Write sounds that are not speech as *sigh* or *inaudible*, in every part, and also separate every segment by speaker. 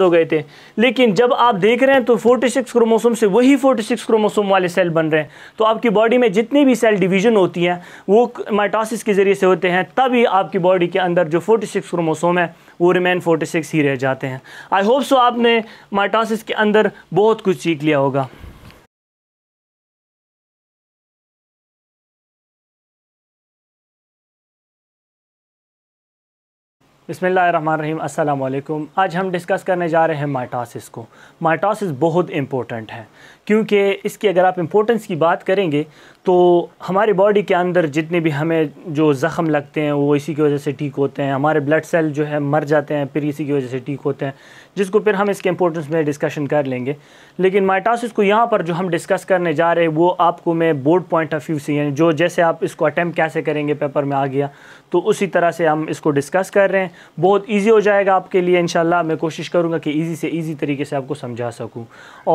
Speaker 1: हो गए थे लेकिन जब आप देख रहे हैं तो 46 क्रोमोसोम से वही 46 क्रोमोसोम वाले सेल बन रहे हैं तो आपकी बॉडी में जितनी भी सेल डिवीजन होती हैं वो माइटोसिस के ज़रिए से होते हैं तभी आपकी बॉडी के अंदर जो 46 क्रोमोसोम है वो रिमेन 46 ही रह जाते हैं आई होप सो आपने माइटोसिस के अंदर बहुत कुछ सीख लिया होगा बिसमीम अल्लाम आज हम डिस्कस करने जा रहे हैं माइटोसिस को माइटोसिस बहुत इंपॉर्टेंट है क्योंकि इसकी अगर आप इम्पोर्टेंस की बात करेंगे तो हमारे बॉडी के अंदर जितने भी हमें जो ज़ख़म लगते हैं वो इसी की वजह से ठीक होते हैं हमारे ब्लड सेल जो है मर जाते हैं फिर इसी की वजह से ठीक होते हैं जिसको फिर हम इसके इम्पोर्टेंस में डिस्कशन कर लेंगे लेकिन माइटासिस को यहाँ पर जो हम डिस्कस करने जा रहे हैं वो आपको मैं बोर्ड पॉइंट ऑफ व्यू से यानी जो जैसे आप इसको अटैम्प्ट कैसे करेंगे पेपर में आ गया तो उसी तरह से हम इसको डिस्कस कर रहे हैं बहुत ईजी हो जाएगा आपके लिए इन मैं कोशिश करूँगा कि ईजी से ईजी तरीके से आपको समझा सकूँ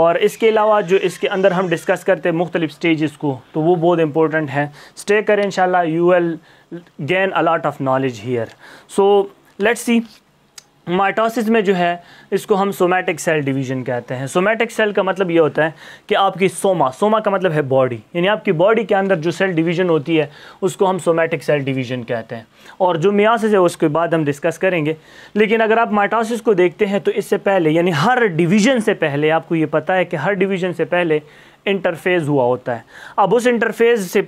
Speaker 1: और इसके अलावा जो इसके अंदर हम डिस्कस करते हैं मुख्तलिफ स्टेज़ को तो वो बहुत इंपॉर्टेंट है स्टे करें in you will gain lot of knowledge here so let's see mitosis में जो है इसको हम सोमैटिक सेल डिवीजन कहते हैं सोमैटिक सेल का मतलब ये होता है कि आपकी सोमा सोमा का मतलब है बॉडी यानी आपकी बॉडी के अंदर जो सेल डिवीजन होती है उसको हम सोमैटिक सेल डिवीजन कहते हैं और जो मियासिस है उसके बाद हम डिस्कस करेंगे लेकिन अगर आप माइटोसिस को देखते हैं तो इससे पहले यानी हर डिवीजन से पहले आपको ये पता है कि हर डिवीजन से पहले इंटरफेज़ हुआ होता है अब उस इंटरफेज़ से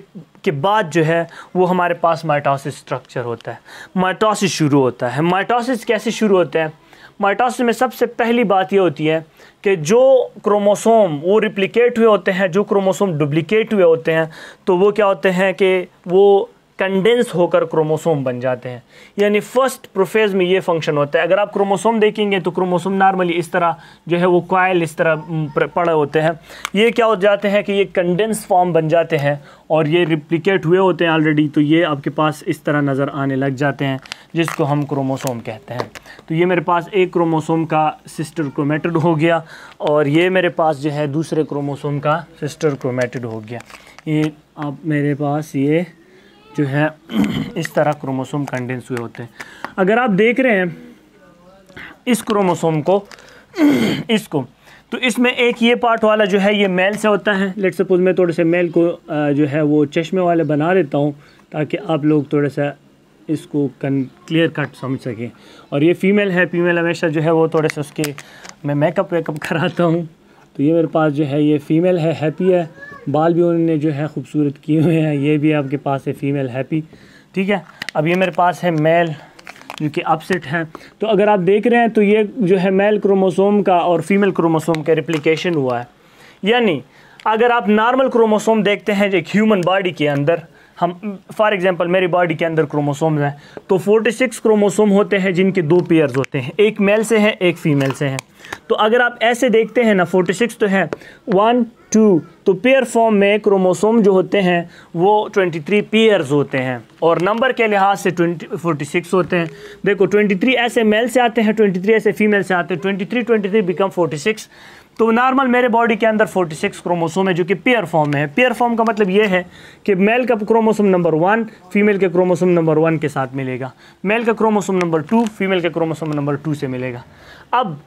Speaker 1: के बाद जो है वो हमारे पास माइटोसिस स्ट्रक्चर होता है माइटोसिस शुरू होता है माइटोसिस कैसे शुरू होता है माइटोसिस में सबसे पहली बात ये होती है कि जो क्रोमोसोम वो रिप्लिकेट हुए होते हैं जो क्रोमोसोम डुप्लिकेट हुए होते हैं तो वो क्या होते हैं कि वो कंडेंस होकर क्रोमोसोम बन जाते हैं यानी फर्स्ट प्रोफेज में ये फंक्शन होता है अगर आप क्रोमोसोम देखेंगे तो क्रोमोसोम नॉर्मली इस तरह जो है वो क्वाइल इस तरह पड़े होते हैं ये क्या हो जाते हैं कि ये कंडेंस फॉर्म बन जाते हैं और ये रिप्लिकेट हुए होते हैं ऑलरेडी तो ये आपके पास इस तरह नज़र आने लग जाते हैं जिसको हम क्रोमोसोम कहते हैं तो ये मेरे पास एक क्रोमोसोम का सिस्टर क्रोमेटेड हो गया और ये मेरे पास जो है दूसरे क्रोमोसोम का सिस्टर क्रोमेटेड हो गया ये आप मेरे पास ये जो है *clears throat* इस तरह क्रोमोसोम कंडेंस हुए होते हैं अगर आप देख रहे हैं इस क्रोमोसोम को *clears throat* इसको तो इसमें एक ये पार्ट वाला जो है ये मेल से होता है लेट सपोज मैं थोड़े से मेल को जो है वो चश्मे वाले बना देता हूँ ताकि आप लोग थोड़ा सा इसको कन क्लियर कट समझ सकें और ये फीमेल है फीमेल हमेशा जो है वो थोड़े से उसके मैं मेकअप वेकअप *laughs* कराता हूँ तो ये मेरे पास जो है ये फीमेल है हैप्पी है बाल भी उन्होंने जो है खूबसूरत किए हुए हैं ये भी आपके पास है फीमेल हैप्पी ठीक है अब ये मेरे पास है मेल जो कि अपसेट हैं तो अगर आप देख रहे हैं तो ये जो है मेल क्रोमोसोम का और फीमेल क्रोमोसोम का रिप्लिकेशन हुआ है यानी अगर आप नॉर्मल क्रोमोसोम देखते हैं एक ह्यूमन बॉडी के अंदर हम फॉर एग्जांपल मेरी बॉडी के अंदर क्रोमोसोम्स हैं तो 46 क्रोमोसोम होते हैं जिनके दो पेयर्स होते हैं एक मेल से हैं एक फीमेल से हैं तो अगर आप ऐसे देखते हैं ना 46 तो है वन टू तो पेयर फॉर्म में क्रोमोसोम जो होते हैं वो 23 पेयर्स होते हैं और नंबर के लिहाज से 20 46 होते हैं देखो 23 ऐसे मेल से आते हैं 23 ऐसे फीमेल से आते हैं 23 23 बिकम 46 तो नॉर्मल मेरे बॉडी के अंदर 46 क्रोमोसोम है जो कि पेयर फॉर्म में है पेयर फॉर्म का मतलब ये है कि मेल का क्रोमोसोम नंबर वन फीमेल के क्रोमोसोम नंबर वन के साथ मिलेगा मेल का क्रोमोसोम नंबर टू फीमेल के क्रोमोसोम नंबर टू से मिलेगा अब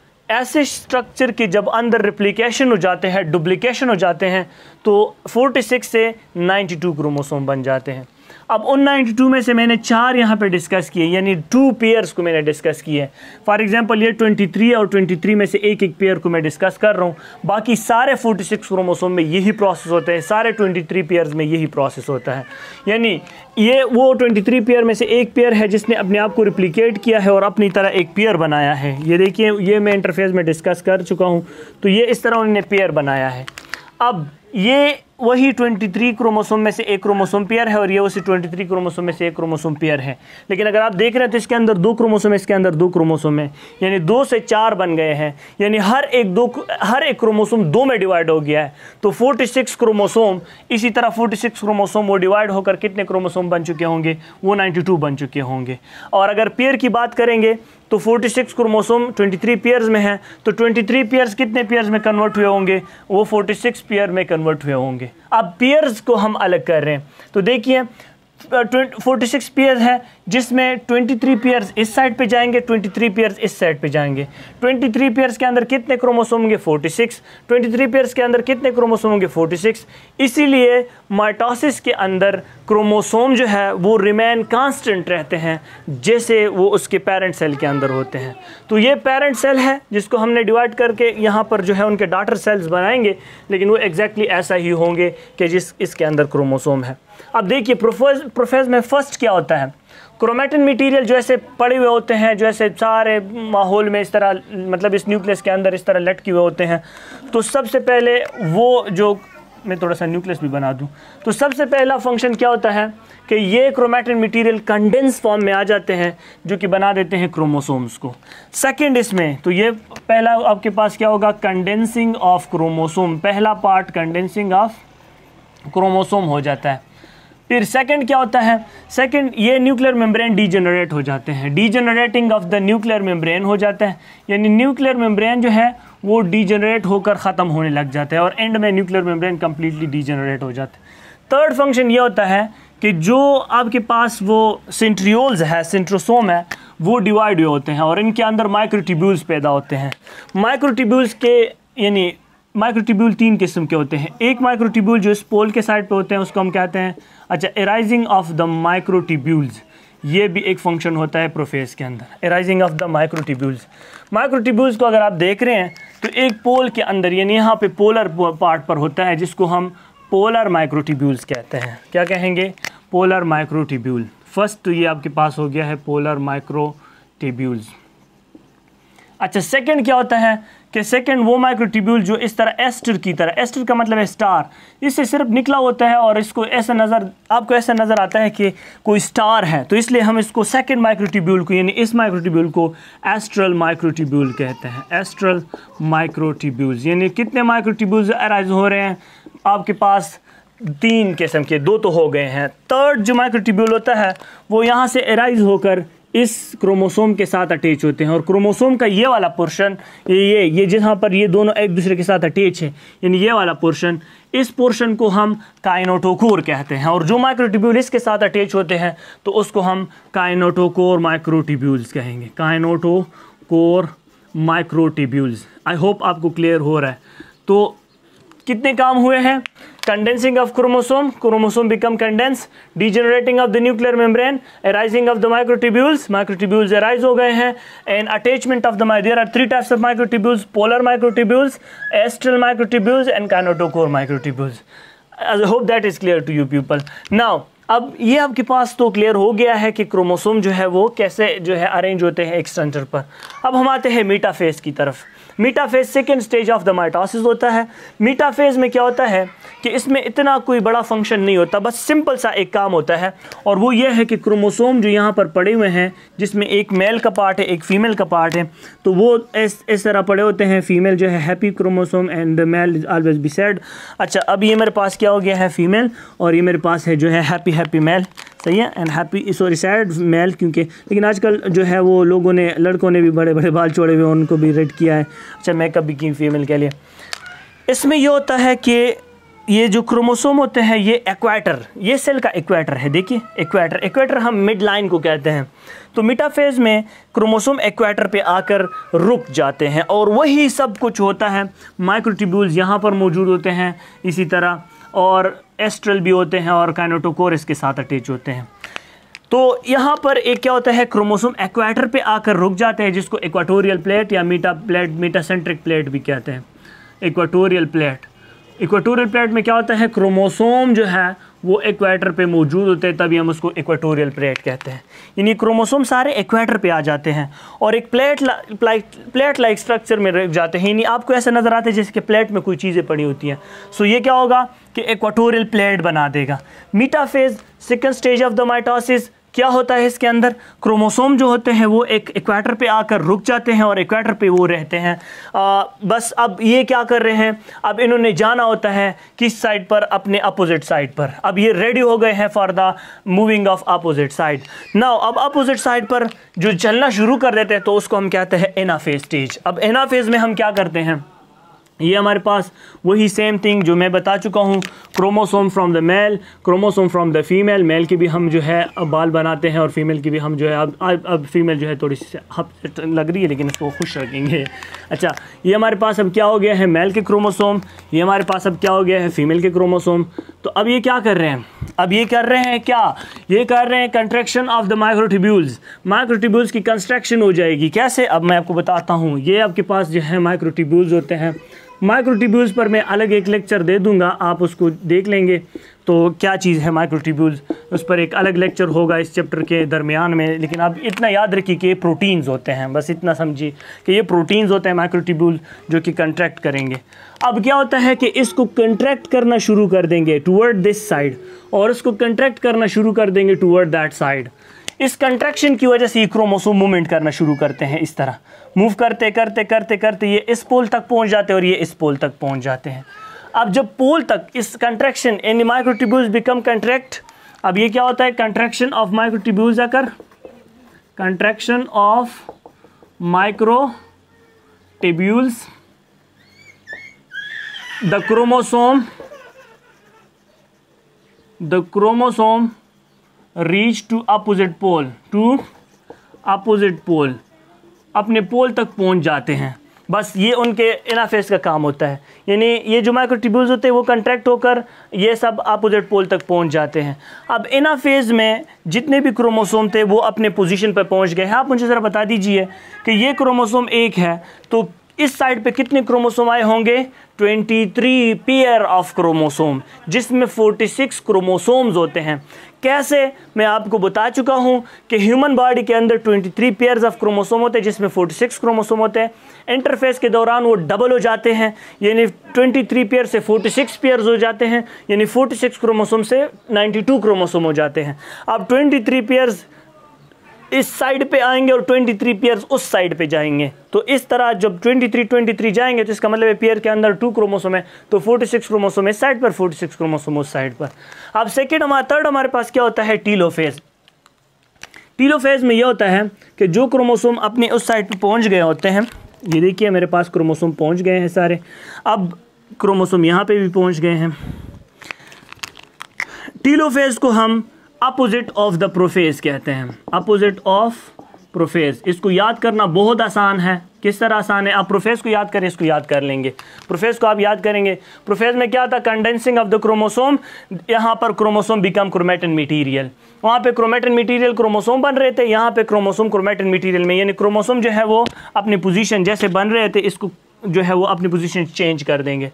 Speaker 1: ऐसे स्ट्रक्चर के जब अंदर रिप्लिकेशन हो जाते हैं डुप्लिकेशन हो जाते हैं तो 46 से 92 क्रोमोसोम बन जाते हैं अब उन 92 में से मैंने चार यहाँ पे डिस्कस किए यानी टू पेयर्स को मैंने डिस्कस किए फॉर एग्जांपल ये 23 थ्री और 23 में से एक एक पेयर को मैं डिस्कस कर रहा हूँ बाकी सारे 46 सिक्स क्रोमोसोम में यही प्रोसेस होते हैं सारे 23 पेयर्स में यही प्रोसेस होता है यानी ये वो 23 पेयर में से एक पेयर है जिसने अपने आप को रिप्लीकेट किया है और अपनी तरह एक पेयर बनाया है ये देखिए ये मैं इंटरफेस में डिस्कस कर चुका हूँ तो ये इस तरह उन्होंने पेयर बनाया है अब ये वही 23 क्रोमोसोम में से एक क्रोमोसोम पेयर है और ये उसी 23 क्रोमोसोम में से एक क्रोमोसोम पेयर है लेकिन अगर आप देख रहे हैं तो इसके अंदर दो क्रोमोसोम है इसके अंदर दो क्रोमोसोम है यानी दो से चार बन गए हैं यानी हर एक दो हर एक क्रोमोसोम दो में डिवाइड हो गया है तो 46 क्रोमोसोम इसी तरह 46 क्रोमोसोम वो डिवाइड होकर कितने क्रोमोसोम बन चुके होंगे वो नाइन्टी बन चुके होंगे और अगर पेयर की बात करेंगे तो 46 क्रोमोसोम ट्वेंटी पेयर्स में हैं तो 23 थ्री कितने पेयर्स में कन्वर्ट हुए होंगे वो 46 पेयर में कन्वर्ट हुए होंगे अब पेयर्स को हम अलग कर रहे हैं तो देखिए फोर्टी सिक्स पेयर हैं जिसमें ट्वेंटी थ्री पेयर्स इस साइड पे जाएंगे ट्वेंटी थ्री पेयर्स इस साइड पे जाएंगे ट्वेंटी थ्री पेयर्स के अंदर कितने क्रोमोसोम होंगे forty six twenty three pairs के अंदर कितने क्रोमोसोम होंगे फोर्टी सिक्स इसीलिए माइटोसिस के अंदर क्रोमोसोम जो है वो रिमेन कांस्टेंट रहते हैं जैसे वो उसके पेरेंट सेल के अंदर होते हैं तो ये पेरेंट सेल है जिसको हमने डिवाइड करके यहाँ पर जो है उनके डाटर सेल्स बनाएंगे लेकिन वो एग्जैक्टली exactly ऐसा ही होंगे कि जिस इसके अंदर क्रोमोसोम है अब देखिए प्रोफेज प्रोफेज में फर्स्ट क्या होता है क्रोमेटिन मटेरियल जो ऐसे पड़े हुए होते हैं जो ऐसे सारे माहौल में इस तरह मतलब इस न्यूक्लियस के अंदर इस तरह लटके हुए होते हैं तो सबसे पहले वो जो मैं थोड़ा सा न्यूक्लियस भी बना दूं तो सबसे पहला फंक्शन क्या होता है कि ये क्रोमेटिन मटेरियल कंडेंस फॉर्म में आ जाते हैं जो कि बना देते हैं क्रोमोसोम्स को सेकंड इसमें तो ये पहला आपके पास क्या होगा कंडेंसिंग ऑफ क्रोमोसोम पहला पार्ट कंडेंसिंग ऑफ क्रोमोसोम हो जाता है फिर सेकंड क्या होता है सेकंड ये न्यूक्लियर मेम्ब्रेन डीजेनरेट हो जाते हैं degenerating of the nuclear membrane हो जाता है यानी न्यूक्लियर मेम्ब्रेन जो है वो डीजेनरेट होकर ख़त्म होने लग जाता है और एंड में न्यूक्लियर मेम्ब्रेन कम्प्लीटली डीजनरेट हो जाते थर्ड फंक्शन ये होता है कि जो आपके पास वो सेंट्रियोल्स है सेंट्रोसोम है वो डिवाइड हुए होते हैं और इनके अंदर माइक्रोटिब्यूल्स पैदा होते हैं माइक्रोटिब्यूल्स के यानी माइक्रोटिब्यूल तीन किस्म के होते हैं एक माइक्रोटिब्यूल जो इस पोल के साइड पे होते हैं उसको हम कहते हैं अच्छा एराइजिंग ऑफ द माइक्रोटिब्यूल्स ये भी एक फंक्शन होता है प्रोफेस के अंदर arising of the microtubules microtubules को अगर आप देख रहे हैं तो एक पोल के अंदर यानी यहाँ पे पोलर पार्ट पर होता है जिसको हम पोलर माइक्रोटिब्यूल्स कहते हैं क्या कहेंगे पोलर माइक्रोटिब्यूल फर्स्ट तो ये आपके पास हो गया है पोलर माइक्रोटिब्यूल्स अच्छा सेकंड क्या होता है कि सेकेंड वो माइक्रोट्यूब्यूल जो इस तरह एस्टर की तरह एस्टर का मतलब है स्टार इससे सिर्फ निकला होता है और इसको ऐसा नज़र आपको ऐसा नज़र आता है कि कोई स्टार है तो इसलिए हम इसको सेकेंड माइक्रोट्यूब्यूल को यानी इस माइक्रोट्यूब्यूल को एस्ट्रल माइक्रोट्यूब्यूल कहते हैं एस्ट्रल माइक्रोट्यूब्यूल्स यानी कितने माइक्रोट्यूब्यूल्स अराइज हो रहे हैं आपके पास तीन किस्म के दो तो हो गए हैं थर्ड जो माइक्रोट्यूब्यूल होता है वो यहाँ से एराइज होकर इस क्रोमोसोम के साथ अटैच होते हैं और क्रोमोसोम का ये वाला पोर्शन ये ये ये जहाँ पर ये दोनों एक दूसरे के साथ अटैच है यानी ये वाला पोर्शन इस पोर्शन को हम काइनोटोकोर कहते हैं और जो माइक्रोटिब्यूल इसके साथ अटैच होते हैं तो उसको हम काइनोटोकोर माइक्रोटिब्यूल्स कहेंगे काइनोटोकोर माइक्रोटिब्यूल्स आई होप आपको क्लियर हो रहा है तो कितने काम हुए हैं condensing of chromosome chromosome become condensed degenerating of the nuclear membrane arising of the microtubules microtubules arise ho gaye hain and attachment of the there are three types of microtubules polar microtubules astral microtubules and kinetochore microtubules i hope that is clear to you people now अब ये आपके पास तो clear हो गया है कि chromosome जो है वो कैसे जो है अरेंज होते हैं एक स्ट्रक्चर पर अब हम आते हैं मीटाफेस की तरफ metaphase second stage of the mitosis होता है मीटाफेज में क्या होता है कि इसमें इतना कोई बड़ा फंक्शन नहीं होता बस सिंपल सा एक काम होता है और वो ये है कि क्रोमोसोम जो यहाँ पर पड़े हुए हैं जिसमें एक मेल का पार्ट है एक फीमेल का पार्ट है तो वो इस इस तरह पड़े होते हैं फीमेल जो है happy chromosome and the male is always be sad अच्छा अब ये मेरे पास क्या हो गया है फीमेल और ये मेरे पास है जो है हैप्पी हैप्पी मेल सही है and happy sorry sad male क्योंकि लेकिन आजकल जो है वो लोगों ने लड़कों ने भी बड़े बड़े बाल छोड़े हुए उनको भी रेड किया है अच्छा मैं भी की फीमेल के लिए इसमें ये होता है कि ये जो क्रोमोसोम होते हैं ये एक्वाटर ये सेल का एक्वाटर है देखिए एक्वाटर एक्वाटर हम मिड लाइन को कहते हैं तो मिटाफेज में क्रोमोसोम एक्वाटर पे आकर रुक जाते हैं और वही सब कुछ होता है माइक्रोटिब्यूल्स यहाँ पर मौजूद होते हैं इसी तरह और एस्ट्रल भी होते हैं और काइनोटोकोर इसके साथ अटैच होते हैं तो यहाँ पर एक क्या होता है क्रोमोसोम एक्वाटर पे आकर रुक जाते हैं जिसको एक्वाटोरियल प्लेट या मीटा प्लेट मीटासेंट्रिक प्लेट भी कहते हैं एक्वाटोरियल प्लेट इक्वाटोरियल प्लेट में क्या होता है क्रोमोसोम जो है वो एक्वेटर पे मौजूद होते हैं तभी हम उसको इक्वेटोरियल प्लेट कहते हैं यानी क्रोमोसोम सारे एक्वेटर पे आ जाते हैं और एक प्लेट ला, प्लेट लाइक स्ट्रक्चर में रख जाते हैं यानी आपको ऐसा नज़र आते हैं जैसे कि प्लेट में कोई चीज़ें पड़ी होती हैं सो ये क्या होगा कि एक्वाटोरियल प्लेट बना देगा metaphase second stage of the mitosis क्या होता है इसके अंदर क्रोमोसोम जो होते हैं वो एक इक्वेटर पे आकर रुक जाते हैं और इक्वेटर पे वो रहते हैं आ, बस अब ये क्या कर रहे हैं अब इन्होंने जाना होता है किस साइड पर अपने अपोजिट साइड पर अब ये रेडी हो गए हैं for the moving of opposite side now अब अपोजिट साइड पर जो चलना शुरू कर देते हैं तो उसको हम कहते हैं एनाफेज स्टेज अब एनाफेज में हम क्या करते हैं ये हमारे पास वही सेम थिंग जो मैं बता चुका हूँ chromosome from the male chromosome from the female male की भी हम जो है अब बाल बनाते हैं और फीमेल की भी हम जो है अब अब, अब फीमेल जो है थोड़ी सी हप लग रही है लेकिन इसको खुश रखेंगे अच्छा ये हमारे पास अब क्या हो गया है मेल के क्रोमोसोम ये हमारे पास अब क्या हो गया है फीमेल के क्रोमोसोम तो अब ये क्या कर रहे हैं अब ये कर रहे हैं क्या ये कर रहे हैं construction of the microtubules microtubules की कंस्ट्रक्शन हो जाएगी कैसे अब मैं आपको बताता हूँ ये आपके पास जो है माइक्रोटिब्यूल्स होते हैं माइक्रो पर मैं अलग एक लेक्चर दे दूंगा आप उसको देख लेंगे तो क्या चीज़ है माइक्रो उस पर एक अलग लेक्चर होगा इस चैप्टर के दरमियान में लेकिन आप इतना याद रखिए कि ये प्रोटीन्स होते हैं बस इतना समझिए कि ये प्रोटीन्स होते हैं माइक्रो जो कि कंट्रैक्ट करेंगे अब क्या होता है कि इसको कंट्रैक्ट करना शुरू कर देंगे टूवर्ड दिस साइड और उसको कंट्रैक्ट करना शुरू कर देंगे टूवर्ड दैट साइड इस कंट्रैक्शन की वजह से ये क्रोमोसोम मूवमेंट करना शुरू करते हैं इस तरह मूव करते करते करते करते ये इस पोल तक पहुंच जाते हैं और ये इस पोल तक पहुंच जाते हैं अब जब पोल तक इस contraction and microtubules become contract अब ये क्या होता है कंट्रैक्शन ऑफ माइक्रोटिब्यूल्स आकर contraction of microtubules the chromosome the chromosome reach to opposite pole to opposite pole अपने पोल तक पहुंच जाते हैं बस ये उनके इनाफेस का काम होता है यानी ये जो माइक्रोट्यूब्यूल्स होते हैं वो कंट्रैक्ट होकर ये सब अपोजिट पोल तक पहुंच जाते हैं अब इनाफेज में जितने भी क्रोमोसोम थे वो अपने पोजीशन पर पहुंच गए हैं आप मुझे ज़रा बता दीजिए कि ये क्रोमोसोम एक है तो इस साइड पे कितने क्रोमोसोम आए होंगे 23 पेयर ऑफ क्रोमोसोम जिसमें 46 क्रोमोसोम्स होते हैं कैसे मैं आपको बता चुका हूँ कि ह्यूमन बॉडी के अंदर 23 पेयर्स ऑफ क्रोमोसोम होते हैं जिसमें 46 क्रोमोसोम होते हैं इंटरफेस के दौरान वो डबल हो जाते हैं यानी 23 पेयर से 46 पेयर्स हो जाते हैं यानी 46 क्रोमोसोम से 92 क्रोमोसोम हो जाते हैं अब 23 पेयर्स इस साइड पे आएंगे और 23 थ्री पेयर्स उस साइड पे जाएंगे तो इस तरह जब 23 23 जाएंगे तो इसका मतलब पेयर के अंदर टू क्रोमोसोम है तो 46 सिक्स क्रोमोसोम इस साइड पर 46 सिक्स क्रोमोसोम उस साइड पर अब सेकेंड हमारा थर्ड हमारे पास क्या होता है टीलोफेज टीलोफेज में यह होता है कि जो क्रोमोसोम अपने उस साइड पर पहुंच गए होते हैं ये देखिए मेरे पास क्रोमोसोम पहुंच गए हैं सारे अब क्रोमोसोम यहाँ पर भी पहुंच गए हैं टीलोफेज को हम अपोजिट ऑफ द प्रोफेज कहते हैं अपोजिट ऑफ प्रोफेज इसको याद करना बहुत आसान है किस तरह आसान है आप प्रोफेज को याद करें इसको याद कर लेंगे प्रोफेज को आप याद करेंगे प्रोफेज में क्या था कंडेंसिंग ऑफ द क्रोमोसोम यहाँ पर क्रोमोसोम बिकम क्रोमेटन मटेरियल वहाँ पे क्रोमेटन मटेरियल क्रोमोसोम बन रहे थे यहाँ पे क्रोमोसोम क्रोमेटन मटेरियल में यानी क्रोमोसोम जो है वो अपनी पोजीशन जैसे बन रहे थे इसको जो है वो अपनी पोजीशन चेंज कर देंगे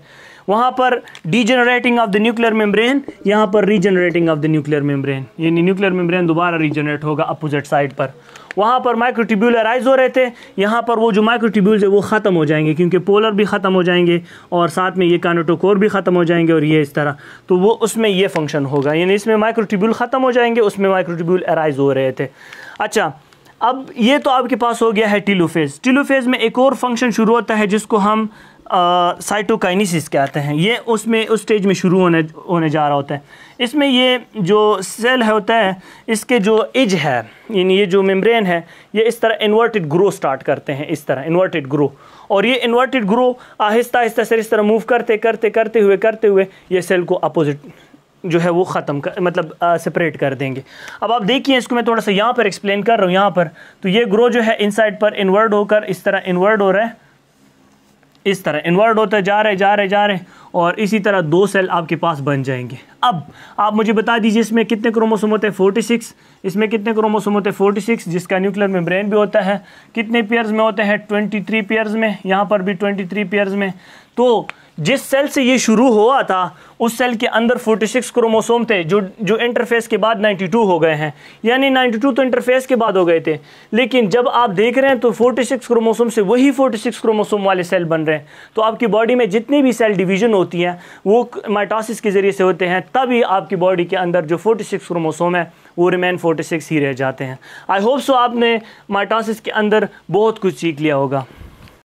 Speaker 1: वहाँ पर degenerating of the nuclear membrane यहाँ पर regenerating of the nuclear membrane यानी न्यूक्लियर मेम्ब्रेन दोबारा रीजनरेट होगा अपोजिट साइड पर वहाँ पर माइक्रोटिब्यूल अराइज हो रहे थे यहाँ पर वो जो माइक्रोटिब्यूल्स है वो ख़त्म हो जाएंगे क्योंकि पोलर भी ख़त्म हो जाएंगे और साथ में ये कानोटोकोर भी ख़त्म हो जाएंगे और ये इस तरह तो वो उसमें ये फंक्शन होगा यानी इसमें माइक्रोटिब्यूल ख़त्म हो जाएंगे उसमें माइक्रोटिब्यूल अराइज हो रहे थे अच्छा अब ये तो आपके पास हो गया है टिलोफेज़ टिलोफेज में एक और फंक्शन शुरू होता है जिसको हम साइटोकाइनिसिस कहते हैं ये उसमें उस स्टेज में शुरू होने होने जा रहा होता है इसमें ये जो सेल है होता है इसके जो इज है यानी ये जो मेम्ब्रेन है ये इस तरह इन्वर्टेड ग्रो स्टार्ट करते हैं इस तरह इन्वर्टेड ग्रो और ये इन्वर्टेड ग्रो आहिस्ता आहिस्ता सर इस तरह मूव करते करते करते हुए करते हुए ये सेल को अपोजिट जो है वो ख़त्म कर मतलब सेपरेट कर देंगे अब आप देखिए इसको मैं थोड़ा सा यहाँ पर एक्सप्लेन कर रहा हूँ यहाँ पर तो ये ग्रो जो है इनसाइड पर इन्वर्ट होकर इस तरह इन्वर्ट हो रहा है इस तरह इन्वर्ट होते जा रहे जा रहे जा रहे और इसी तरह दो सेल आपके पास बन जाएंगे अब आप मुझे बता दीजिए इसमें कितने क्रोमोसोम होते हैं 46 इसमें कितने क्रोमोसोम होते हैं 46 जिसका न्यूक्लियर मेम्ब्रेन भी होता है कितने पेयर्स में होते हैं 23 पेयर्स में यहाँ पर भी 23 पेयर्स में तो जिस सेल से ये शुरू हुआ था उस सेल के अंदर 46 क्रोमोसोम थे जो जो इंटरफेस के बाद 92 हो गए हैं यानी 92 तो इंटरफेस के बाद हो गए थे लेकिन जब आप देख रहे हैं तो 46 क्रोमोसोम से वही 46 क्रोमोसोम वाले सेल बन रहे हैं तो आपकी बॉडी में जितनी भी सेल डिवीजन होती हैं वो माइटोसिस के ज़रिए से होते हैं तभी आपकी बॉडी के अंदर जो फोर्टी क्रोमोसोम है वो रिमेन फोर्टी ही रह जाते हैं आई होप सो आपने माइटासिस के अंदर बहुत कुछ सीख लिया होगा